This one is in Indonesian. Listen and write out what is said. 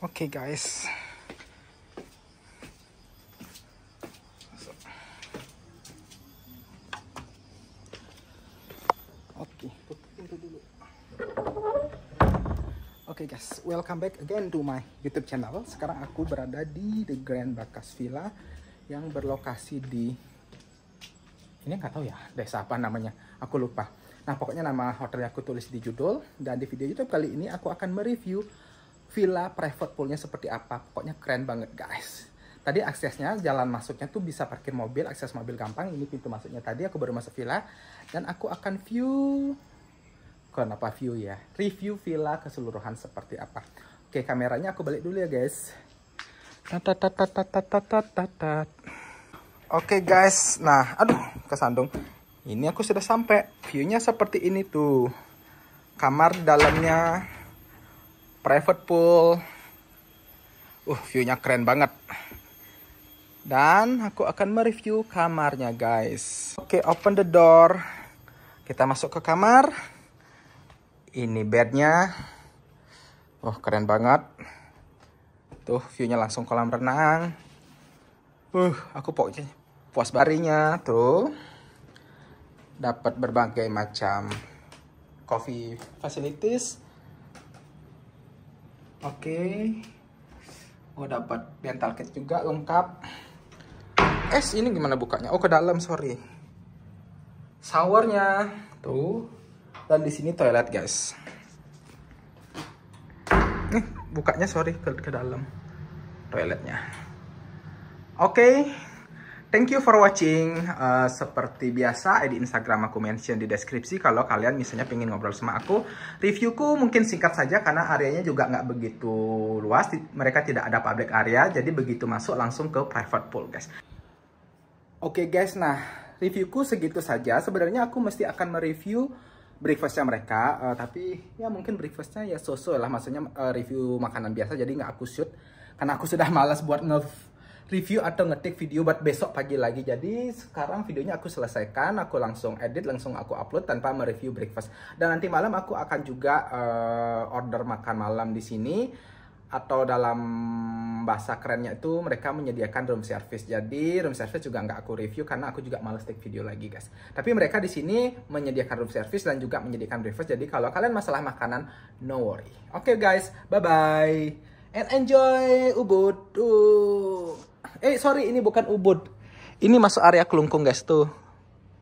okay guys oke okay. Oke guys, welcome back again to my YouTube channel. Sekarang aku berada di The Grand Bakas Villa yang berlokasi di ini nggak tahu ya desa apa namanya, aku lupa. Nah pokoknya nama hotelnya aku tulis di judul dan di video YouTube kali ini aku akan mereview villa private poolnya seperti apa. Pokoknya keren banget guys. Tadi aksesnya, jalan masuknya tuh bisa parkir mobil, akses mobil gampang. Ini pintu masuknya tadi, aku baru masuk villa. Dan aku akan view, kenapa view ya? Review villa keseluruhan seperti apa. Oke, kameranya aku balik dulu ya guys. Oke guys, nah aduh kesandung. Ini aku sudah sampai. view nya seperti ini tuh. Kamar dalamnya private pool. Uh, view-nya keren banget. Dan aku akan mereview kamarnya, guys. Oke, okay, open the door. Kita masuk ke kamar. Ini bednya. Wah, oh, keren banget. Tuh, view-nya langsung kolam renang. Uh, aku pokoknya puas barinya tuh. Dapat berbagai macam coffee facilities oke okay. Oh, gue dapat dental kit juga lengkap es ini gimana bukanya oh ke dalam sorry showernya tuh dan di sini toilet guys nih bukanya sorry ke, ke dalam toiletnya oke okay. Thank you for watching. Uh, seperti biasa, di Instagram aku mention di deskripsi kalau kalian misalnya pengen ngobrol sama aku. Reviewku mungkin singkat saja karena areanya juga nggak begitu luas. Mereka tidak ada public area, jadi begitu masuk langsung ke private pool, guys. Oke okay, guys, nah reviewku segitu saja. Sebenarnya aku mesti akan mereview breakfastnya mereka, uh, tapi ya mungkin breakfastnya ya sosok lah. Maksudnya uh, review makanan biasa, jadi nggak aku shoot karena aku sudah malas buat nge review atau ngetik video buat besok pagi lagi. Jadi sekarang videonya aku selesaikan, aku langsung edit, langsung aku upload tanpa mereview breakfast. Dan nanti malam aku akan juga uh, order makan malam di sini atau dalam bahasa kerennya itu mereka menyediakan room service. Jadi room service juga nggak aku review karena aku juga males take video lagi guys. Tapi mereka di sini menyediakan room service dan juga menyediakan breakfast. Jadi kalau kalian masalah makanan, no worry. Oke okay, guys, bye bye and enjoy Ubud. Uh. Eh sorry ini bukan Ubud. Ini masuk area Kelungkung guys tuh.